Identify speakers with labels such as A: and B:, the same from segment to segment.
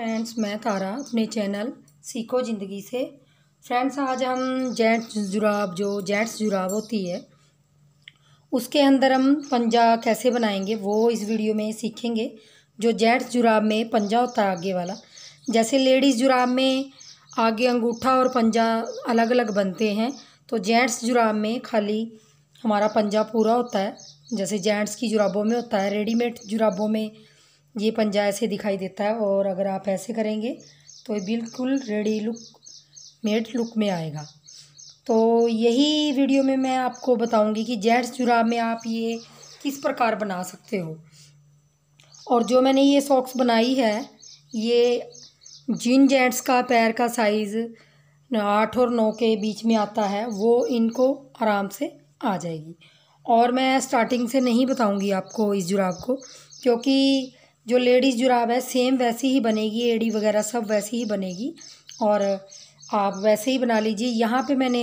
A: friends मैं तारा अपने channel सीखो ज़िंदगी से फ्रेंड्स आज हम जेंट्स जुराब जो जेंट्स जुराब होती है उसके अंदर हम पंजा कैसे बनाएंगे वो इस वीडियो में सीखेंगे जो जेंट्स जुराब में पंजा होता है आगे वाला जैसे लेडीज़ जुराब में आगे अंगूठा और पंजा अलग अलग बनते हैं तो जेंट्स जुराब में खाली हमारा पंजा पूरा होता है जैसे जेंट्स की जुराबों में होता है रेडीमेड जुराबों में ये पंजा ऐसे दिखाई देता है और अगर आप ऐसे करेंगे तो ये बिल्कुल रेडी लुक मेड लुक में आएगा तो यही वीडियो में मैं आपको बताऊंगी कि जेंट्स जुराब में आप ये किस प्रकार बना सकते हो और जो मैंने ये सॉक्स बनाई है ये जिन जेंट्स का पैर का साइज़ आठ और नौ के बीच में आता है वो इनको आराम से आ जाएगी और मैं स्टार्टिंग से नहीं बताऊंगी आपको इस जुराब को क्योंकि जो लेडीज़ जुराब है सेम वैसी ही बनेगी एडी वगैरह सब वैसी ही बनेगी और आप वैसे ही बना लीजिए यहाँ पे मैंने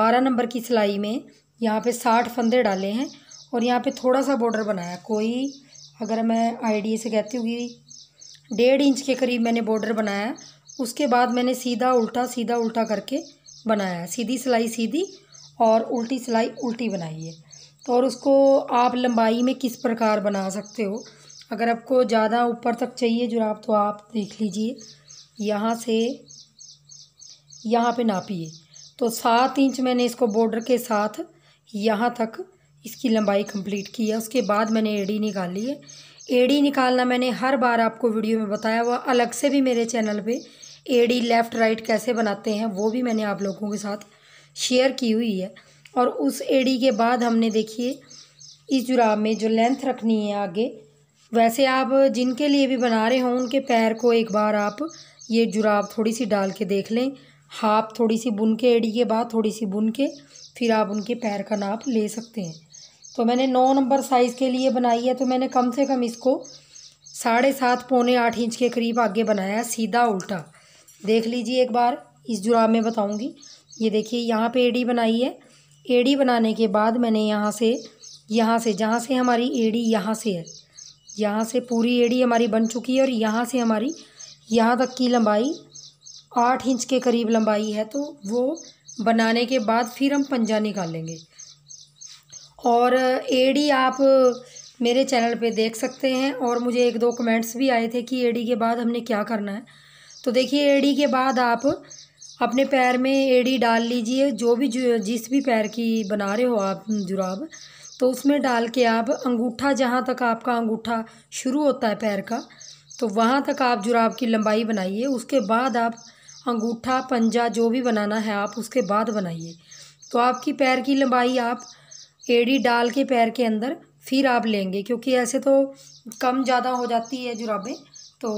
A: बारह नंबर की सिलाई में यहाँ पे साठ फंदे डाले हैं और यहाँ पे थोड़ा सा बॉर्डर बनाया कोई अगर मैं आईडी से कहती हूँ कि डेढ़ इंच के करीब मैंने बॉर्डर बनाया उसके बाद मैंने सीधा उल्टा सीधा उल्टा करके बनाया सीधी सिलाई सीधी और उल्टी सिलाई उल्टी बनाई है तो और उसको आप लंबाई में किस प्रकार बना सकते हो अगर आपको ज़्यादा ऊपर तक चाहिए जुराब तो आप देख लीजिए यहाँ से यहाँ पे नापिए तो सात इंच मैंने इसको बॉर्डर के साथ यहाँ तक इसकी लंबाई कंप्लीट की है उसके बाद मैंने एडी निकाल ली है एडी निकालना मैंने हर बार आपको वीडियो में बताया हुआ अलग से भी मेरे चैनल पे एडी लेफ़्ट राइट कैसे बनाते हैं वो भी मैंने आप लोगों के साथ शेयर की हुई है और उस एडी के बाद हमने देखिए इस जुराब में जो लेंथ रखनी है आगे वैसे आप जिनके लिए भी बना रहे हों उनके पैर को एक बार आप ये जुराब थोड़ी सी डाल के देख लें हाफ थोड़ी सी बुन के एड़ी के बाद थोड़ी सी बुन के फिर आप उनके पैर का नाप ले सकते हैं तो मैंने नौ नंबर साइज़ के लिए बनाई है तो मैंने कम से कम इसको साढ़े सात पौने आठ इंच के करीब आगे बनाया सीधा उल्टा देख लीजिए एक बार इस जुराब में बताऊँगी ये देखिए यहाँ पर एडी बनाई है एडी बनाने के बाद मैंने यहाँ से यहाँ से जहाँ से हमारी एडी यहाँ से है यहाँ से पूरी एड़ी हमारी बन चुकी है और यहाँ से हमारी यहाँ तक की लंबाई आठ इंच के करीब लंबाई है तो वो बनाने के बाद फिर हम पंजा निकालेंगे और एडी आप मेरे चैनल पे देख सकते हैं और मुझे एक दो कमेंट्स भी आए थे कि एडी के बाद हमने क्या करना है तो देखिए एडी के बाद आप अपने पैर में एडी डाल लीजिए जो भी जिस भी पैर की बना रहे हो आप जुराब तो उसमें डाल के आप अंगूठा जहाँ तक आपका अंगूठा शुरू होता है पैर का तो वहाँ तक आप जुराब की लंबाई बनाइए उसके बाद आप अंगूठा पंजा जो भी बनाना है आप उसके बाद बनाइए तो आपकी पैर की लंबाई आप एड़ी डाल के पैर के अंदर फिर आप लेंगे क्योंकि ऐसे तो कम ज़्यादा हो जाती है जुराबें तो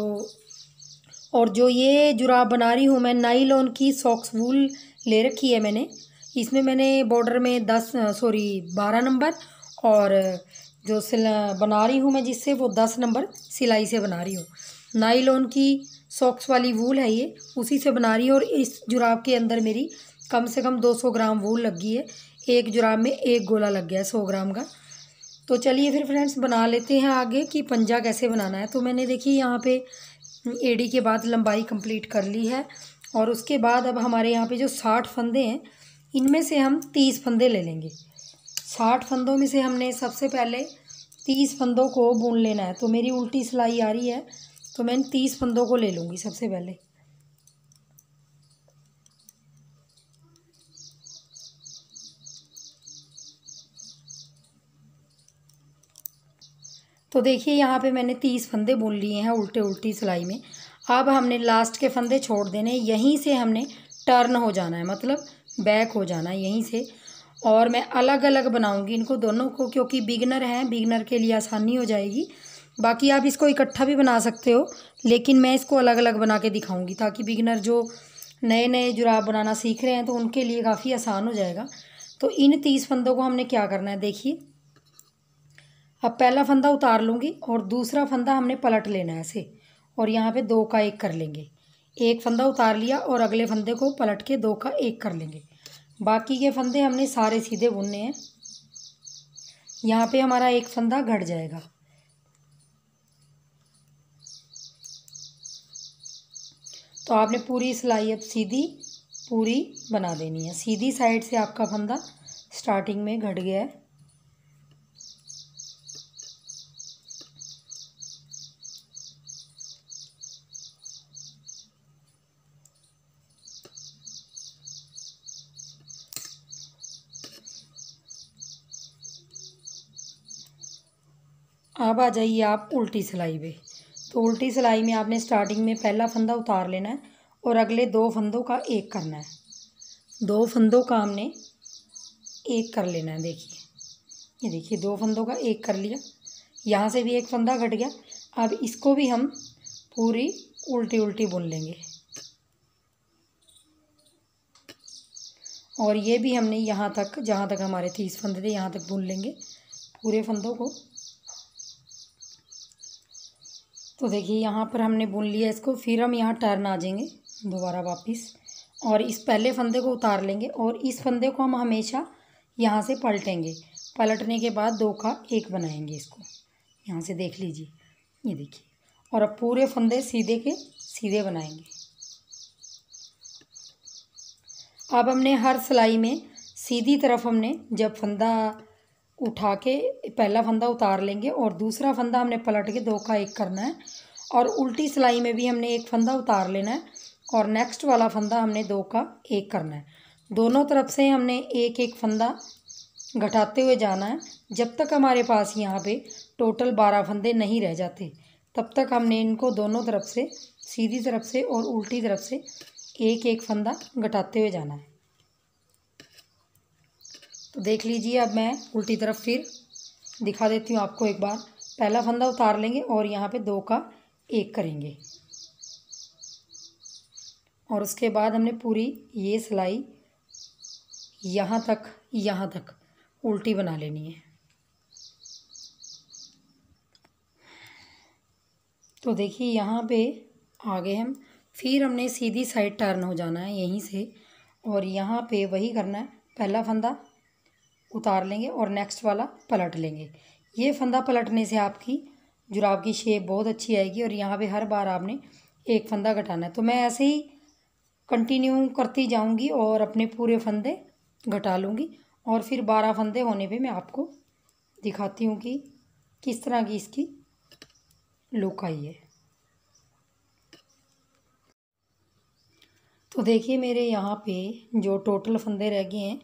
A: और जो ये जुराब बना रही हूँ मैं नाइलॉन की सॉक्स वूल ले रखी है मैंने कि इसमें मैंने बॉर्डर में दस सॉरी बारह नंबर और जो सिला बना रही हूँ मैं जिससे वो दस नंबर सिलाई से बना रही हूँ नाइलॉन की सॉक्स वाली वूल है ये उसी से बना रही हूँ और इस जुराब के अंदर मेरी कम से कम दो सौ ग्राम वूल लगी है एक जुराब में एक गोला लग गया है सौ ग्राम का तो चलिए फिर फ्रेंड्स बना लेते हैं आगे कि पंजा कैसे बनाना है तो मैंने देखी यहाँ पे एडी के बाद लंबाई कंप्लीट कर ली है और उसके बाद अब हमारे यहाँ पर जो साठ फंदे हैं इनमें से हम तीस फंदे ले लेंगे साठ फंदों में से हमने सबसे पहले तीस फंदों को बुन लेना है तो मेरी उल्टी सिलाई आ रही है तो मैं इन तीस फंदों को ले लूँगी सबसे पहले तो देखिए यहाँ पे मैंने तीस फंदे बुन लिए हैं उल्टे उल्टी सिलाई में अब हमने लास्ट के फंदे छोड़ देने यहीं से हमने टर्न हो जाना है मतलब बैक हो जाना यहीं से और मैं अलग अलग बनाऊंगी इनको दोनों को क्योंकि बिगनर हैं बिगनर के लिए आसानी हो जाएगी बाकी आप इसको इकट्ठा भी बना सकते हो लेकिन मैं इसको अलग अलग बना के दिखाऊंगी ताकि बिगनर जो नए नए जुराब बनाना सीख रहे हैं तो उनके लिए काफ़ी आसान हो जाएगा तो इन तीस फंदों को हमने क्या करना है देखिए अब पहला फंदा उतार लूँगी और दूसरा फंदा हमने पलट लेना है ऐसे और यहाँ पर दो का एक कर लेंगे एक फंदा उतार लिया और अगले फंदे को पलट के दो का एक कर लेंगे बाकी के फंदे हमने सारे सीधे बुनने हैं यहाँ पे हमारा एक फंदा घट जाएगा तो आपने पूरी सिलाई अब सीधी पूरी बना देनी है सीधी साइड से आपका फंदा स्टार्टिंग में घट गया है अब आ जाइए आप उल्टी सिलाई पे तो उल्टी सिलाई में आपने स्टार्टिंग में पहला फंदा उतार लेना है और अगले दो फंदों का एक करना है दो फंदों का हमने एक कर लेना है देखिए ये देखिए दो फंदों का एक कर लिया यहाँ से भी एक फंदा घट गया अब इसको भी हम पूरी उल्टी उल्टी बुन लेंगे और ये भी हमने यहाँ तक जहाँ तक हमारे तीस फंदे थे यहाँ तक बुन लेंगे पूरे फंदों को तो देखिए यहाँ पर हमने बुन लिया इसको फिर हम यहाँ टर्न आ जाएंगे दोबारा वापस और इस पहले फंदे को उतार लेंगे और इस फंदे को हम हमेशा यहाँ से पलटेंगे पलटने के बाद दो का एक बनाएंगे इसको यहाँ से देख लीजिए ये देखिए और अब पूरे फंदे सीधे के सीधे बनाएंगे अब हमने हर सिलाई में सीधी तरफ हमने जब फंदा उठा के पहला फंदा उतार लेंगे और दूसरा फंदा हमने पलट के दो का एक करना है और उल्टी सिलाई में भी हमने एक फंदा उतार लेना है और नेक्स्ट वाला फंदा हमने दो का एक करना है दोनों तरफ से हमने एक एक फंदा घटाते हुए जाना है जब तक हमारे पास यहाँ पे टोटल बारह फंदे नहीं रह जाते तब तक हमने इनको दोनों तरफ से सीधी तरफ से और उल्टी तरफ से एक एक फंदा घटाते हुए जाना है तो देख लीजिए अब मैं उल्टी तरफ फिर दिखा देती हूँ आपको एक बार पहला फंदा उतार लेंगे और यहाँ पे दो का एक करेंगे और उसके बाद हमने पूरी ये सिलाई यहाँ तक यहाँ तक उल्टी बना लेनी है तो देखिए यहाँ पे आगे हम फिर हमने सीधी साइड टर्न हो जाना है यहीं से और यहाँ पे वही करना है पहला फंदा उतार लेंगे और नेक्स्ट वाला पलट लेंगे ये फंदा पलटने से आपकी जुराब की शेप बहुत अच्छी आएगी और यहाँ पे हर बार आपने एक फंदा घटाना है तो मैं ऐसे ही कंटिन्यू करती जाऊँगी और अपने पूरे फंदे घटा लूँगी और फिर बारह फंदे होने पर मैं आपको दिखाती हूँ कि किस तरह की इसकी लुक आई है तो देखिए मेरे यहाँ पे जो टोटल फंदे रह गए हैं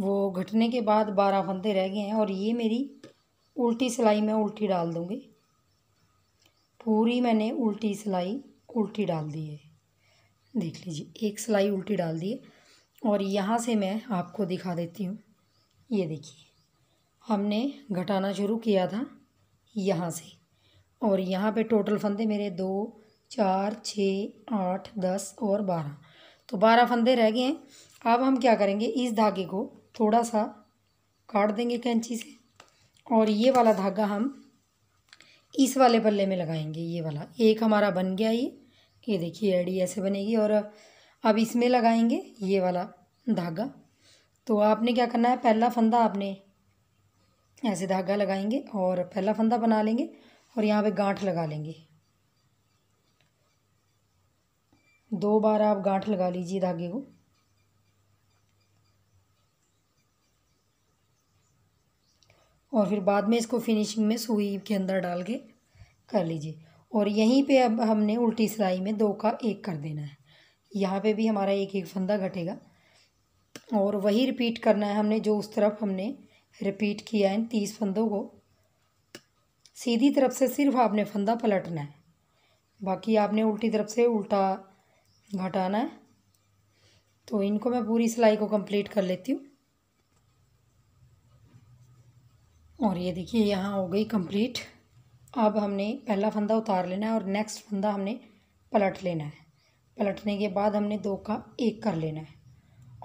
A: वो घटने के बाद बारह फंदे रह गए हैं और ये मेरी उल्टी सिलाई मैं उल्टी डाल दूँगी पूरी मैंने उल्टी सिलाई उल्टी डाल दी है देख लीजिए एक सिलाई उल्टी डाल दी है और यहाँ से मैं आपको दिखा देती हूँ ये देखिए हमने घटाना शुरू किया था यहाँ से और यहाँ पे टोटल फंदे मेरे दो चार छ आठ दस और बारह तो बारह फंदे रह गए हैं अब हम क्या करेंगे इस धागे को थोड़ा सा काट देंगे कैंची से और ये वाला धागा हम इस वाले पल्ले में लगाएंगे ये वाला एक हमारा बन गया ये ये देखिए एडी ऐसे बनेगी और अब इसमें लगाएंगे ये वाला धागा तो आपने क्या करना है पहला फंदा आपने ऐसे धागा लगाएंगे और पहला फंदा बना लेंगे और यहाँ पे गांठ लगा लेंगे दो बार आप गांठ लगा लीजिए धागे को और फिर बाद में इसको फिनिशिंग में सुई के अंदर डाल के कर लीजिए और यहीं पे अब हमने उल्टी सिलाई में दो का एक कर देना है यहाँ पे भी हमारा एक एक फंदा घटेगा और वही रिपीट करना है हमने जो उस तरफ हमने रिपीट किया है तीस फंदों को सीधी तरफ से सिर्फ आपने फंदा पलटना है बाकी आपने उल्टी तरफ से उल्टा घटाना है तो इनको मैं पूरी सिलाई को कंप्लीट कर लेती हूँ और ये देखिए यहाँ हो गई कंप्लीट अब हमने पहला फंदा उतार लेना है और नेक्स्ट फंदा हमने पलट लेना है पलटने के बाद हमने दो का एक कर लेना है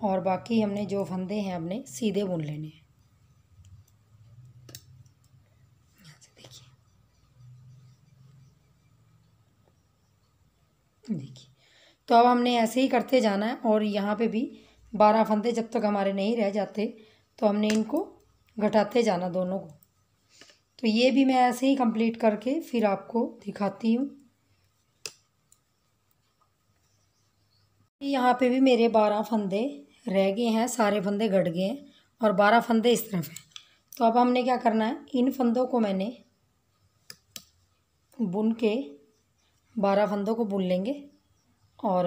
A: और बाकी हमने जो फंदे हैं हमने सीधे बुन लेने हैं देखिए तो अब हमने ऐसे ही करते जाना है और यहाँ पे भी बारह फंदे जब तक हमारे नहीं रह जाते तो हमने इनको घटाते जाना दोनों को तो ये भी मैं ऐसे ही कंप्लीट करके फिर आपको दिखाती हूँ यहाँ पे भी मेरे बारह फंदे रह गए हैं सारे फंदे घट गए हैं और बारह फंदे इस तरफ हैं तो अब हमने क्या करना है इन फंदों को मैंने बुन के बारह फंदों को बुन लेंगे और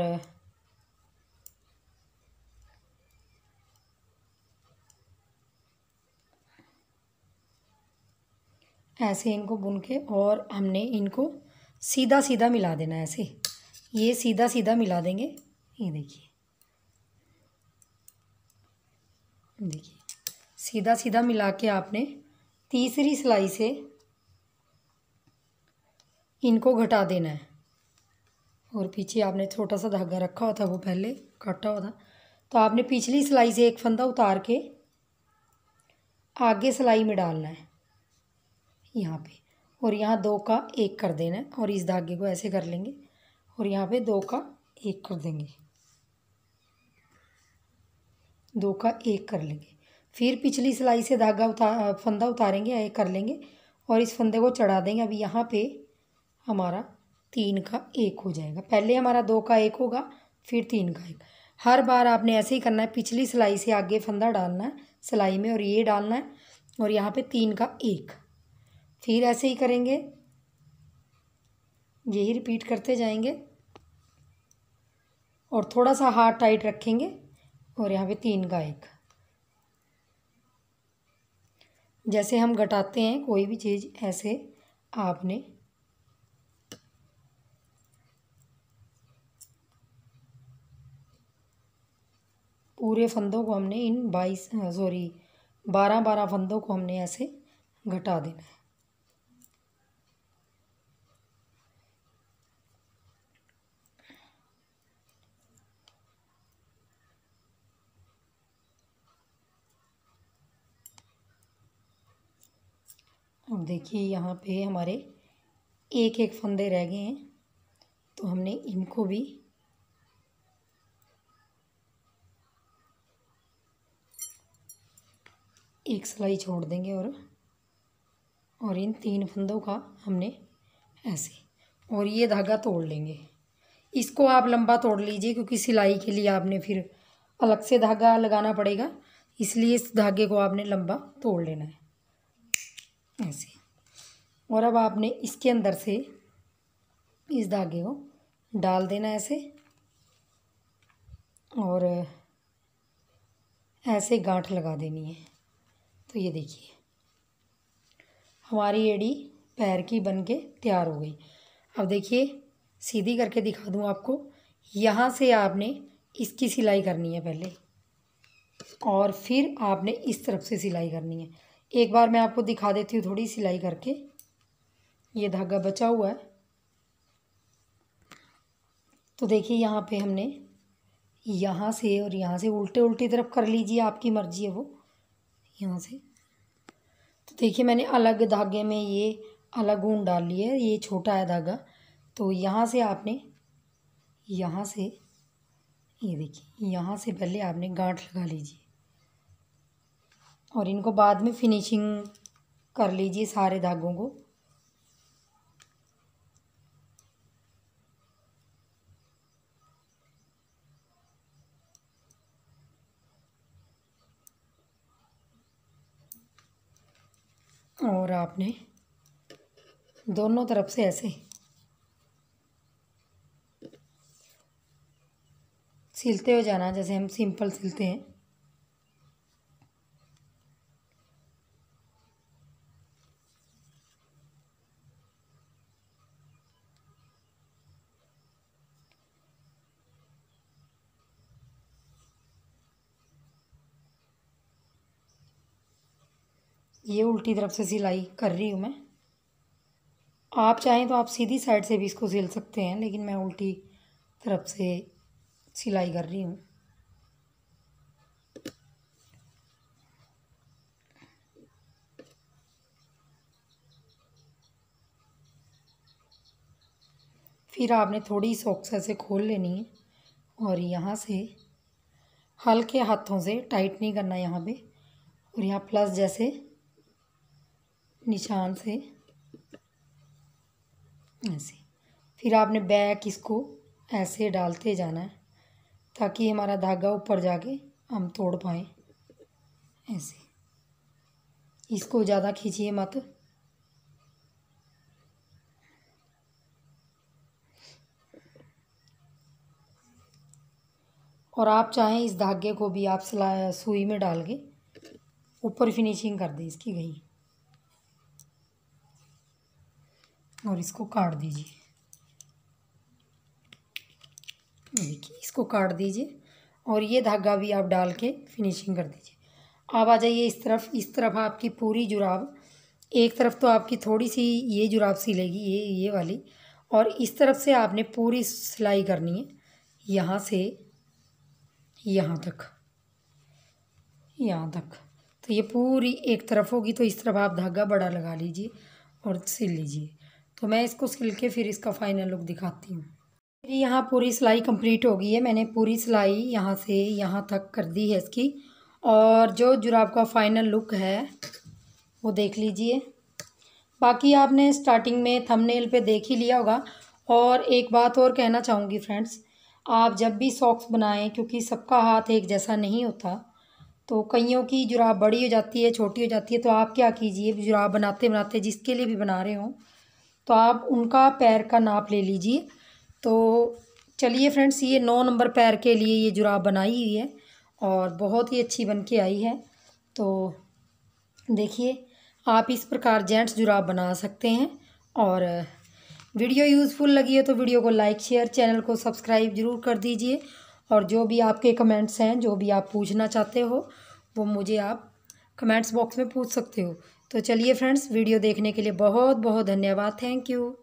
A: ऐसे इनको बुन के और हमने इनको सीधा सीधा मिला देना ऐसे ये सीधा सीधा मिला देंगे ये देखिए देखिए सीधा सीधा मिला के आपने तीसरी सिलाई से इनको घटा देना है और पीछे आपने छोटा सा धागा रखा हुआ था वो पहले काटा हुआ था तो आपने पिछली सिलाई से एक फंदा उतार के आगे सिलाई में डालना है यहाँ पे और यहाँ दो का एक कर देना है और इस धागे को ऐसे कर लेंगे और यहाँ पे दो का एक कर देंगे दो का एक कर लेंगे फिर पिछली सिलाई से धागा उतार फंदा उतारेंगे या एक कर लेंगे और इस फंदे को चढ़ा देंगे अभी यहाँ पे हमारा तीन का एक हो जाएगा पहले हमारा दो का एक होगा फिर तीन का एक हर बार आपने ऐसे ही करना है पिछली सिलाई से आगे फंदा डालना है सिलाई में और ये डालना है और यहाँ पे तीन का एक फिर ऐसे ही करेंगे यही रिपीट करते जाएंगे और थोड़ा सा हाथ टाइट रखेंगे और यहाँ पे तीन का एक जैसे हम घटाते हैं कोई भी चीज़ ऐसे आपने पूरे फंदों को हमने इन बाईस सॉरी बारह बारह फंदों को हमने ऐसे घटा देना है देखिए यहाँ पे हमारे एक एक फंदे रह गए हैं तो हमने इनको भी एक सिलाई छोड़ देंगे और और इन तीन फंदों का हमने ऐसे और ये धागा तोड़ लेंगे इसको आप लंबा तोड़ लीजिए क्योंकि सिलाई के लिए आपने फिर अलग से धागा लगाना पड़ेगा इसलिए इस धागे को आपने लंबा तोड़ लेना है ऐसे और अब आपने इसके अंदर से इस धागे को डाल देना ऐसे और ऐसे गांठ लगा देनी है तो ये देखिए हमारी एड़ी पैर की बन के तैयार हो गई अब देखिए सीधी करके दिखा दूँ आपको यहाँ से आपने इसकी सिलाई करनी है पहले और फिर आपने इस तरफ से सिलाई करनी है एक बार मैं आपको दिखा देती हूँ थोड़ी सिलाई करके ये धागा बचा हुआ है तो देखिए यहाँ पे हमने यहाँ से और यहाँ से उल्टे उल्टी तरफ कर लीजिए आपकी मर्ज़ी है वो यहाँ से तो देखिए मैंने अलग धागे में ये अलग ऊन डाल लिया है ये छोटा है धागा तो यहाँ से आपने यहाँ से ये देखिए यहाँ से पहले आपने गांठ लगा लीजिए और इनको बाद में फिनिशिंग कर लीजिए सारे धागों को और आपने दोनों तरफ से ऐसे सिलते हुए जाना जैसे हम सिंपल सिलते हैं ये उल्टी तरफ से सिलाई कर रही हूँ मैं आप चाहें तो आप सीधी साइड से भी इसको सिल सकते हैं लेकिन मैं उल्टी तरफ से सिलाई कर रही हूँ फिर आपने थोड़ी सॉक्स से खोल लेनी है और यहाँ से हल्के हाथों से टाइट नहीं करना यहाँ पे और यहाँ प्लस जैसे निशान से ऐसे फिर आपने बैक इसको ऐसे डालते जाना है ताकि हमारा धागा ऊपर जाके हम तोड़ पाएँ ऐसे इसको ज़्यादा खींचिए मत और आप चाहें इस धागे को भी आप सला सुई में डाल के ऊपर फिनिशिंग कर दें इसकी गई और इसको काट दीजिए देखिए इसको काट दीजिए और ये धागा भी आप डाल के फिनिशिंग कर दीजिए आप आ जाइए इस तरफ इस तरफ आपकी पूरी जुराब एक तरफ तो आपकी थोड़ी सी ये जुराब सिलेगी ये ये वाली और इस तरफ से आपने पूरी सिलाई करनी है यहाँ से यहाँ तक यहाँ तक तो ये पूरी एक तरफ होगी तो इस तरफ आप धागा बड़ा लगा लीजिए और सिल लीजिए तो मैं इसको सिल के फिर इसका फाइनल लुक दिखाती हूँ मेरी यहाँ पूरी सिलाई कंप्लीट हो गई है मैंने पूरी सिलाई यहाँ से यहाँ तक कर दी है इसकी और जो जुराब का फाइनल लुक है वो देख लीजिए बाकी आपने स्टार्टिंग में थंबनेल पे देख ही लिया होगा और एक बात और कहना चाहूँगी फ्रेंड्स आप जब भी सॉक्स बनाएं क्योंकि सबका हाथ एक जैसा नहीं होता तो कईयों की जुराब बड़ी हो जाती है छोटी हो जाती है तो आप क्या कीजिए जुराब बनाते बनाते जिसके लिए भी बना रहे हों तो आप उनका पैर का नाप ले लीजिए तो चलिए फ्रेंड्स ये नौ नंबर पैर के लिए ये जुराब बनाई हुई है और बहुत ही अच्छी बन के आई है तो देखिए आप इस प्रकार जेंट्स जुराब बना सकते हैं और वीडियो यूज़फुल लगी है तो वीडियो को लाइक शेयर चैनल को सब्सक्राइब ज़रूर कर दीजिए और जो भी आपके कमेंट्स हैं जो भी आप पूछना चाहते हो वो मुझे आप कमेंट्स बॉक्स में पूछ सकते हो तो चलिए फ्रेंड्स वीडियो देखने के लिए बहुत बहुत धन्यवाद थैंक यू